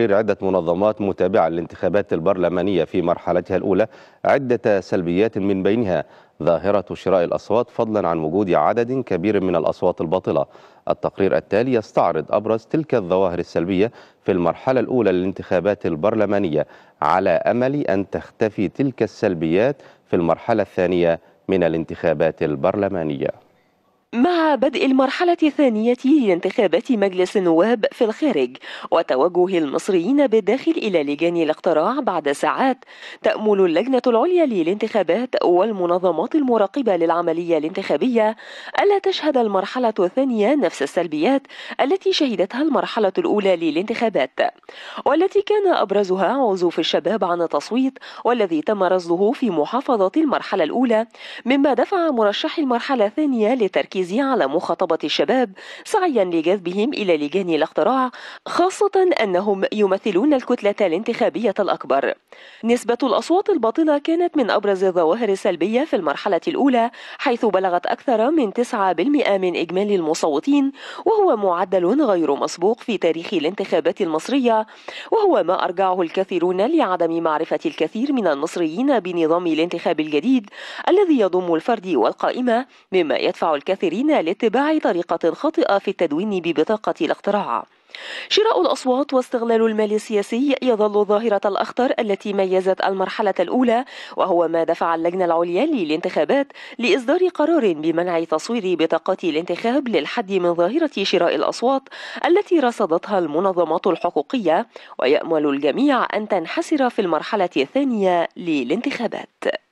تقرير عدة منظمات متابعة للانتخابات البرلمانية في مرحلتها الأولى عدة سلبيات من بينها ظاهرة شراء الأصوات فضلا عن وجود عدد كبير من الأصوات الباطلة التقرير التالي يستعرض أبرز تلك الظواهر السلبية في المرحلة الأولى للانتخابات البرلمانية على أمل أن تختفي تلك السلبيات في المرحلة الثانية من الانتخابات البرلمانية مع بدء المرحلة الثانية لانتخابات مجلس النواب في الخارج وتوجه المصريين بالداخل إلى لجان الاقتراع بعد ساعات تأمل اللجنة العليا للانتخابات والمنظمات المراقبة للعملية الانتخابية ألا تشهد المرحلة الثانية نفس السلبيات التي شهدتها المرحلة الأولى للانتخابات والتي كان أبرزها عزوف الشباب عن التصويت والذي تم رصده في محافظة المرحلة الأولى مما دفع مرشح المرحلة الثانية لتركيز التركيز على مخاطبة الشباب سعيا لجذبهم إلى لجان الاقتراع خاصة أنهم يمثلون الكتلة الانتخابية الأكبر نسبة الأصوات الباطلة كانت من أبرز الظواهر السلبية في المرحلة الأولى حيث بلغت أكثر من 9% من إجمالي المصوتين وهو معدل غير مسبوق في تاريخ الانتخابات المصرية وهو ما أرجعه الكثيرون لعدم معرفة الكثير من المصريين بنظام الانتخاب الجديد الذي يضم الفرد والقائمة مما يدفع الكثير الكثيرين لاتباع طريقة خاطئة في التدوين ببطاقة الاقتراع شراء الأصوات واستغلال المال السياسي يظل ظاهرة الأخطر التي ميزت المرحلة الأولى وهو ما دفع اللجنة العليا للانتخابات لإصدار قرار بمنع تصوير بطاقات الانتخاب للحد من ظاهرة شراء الأصوات التي رصدتها المنظمات الحقوقية ويأمل الجميع أن تنحسر في المرحلة الثانية للانتخابات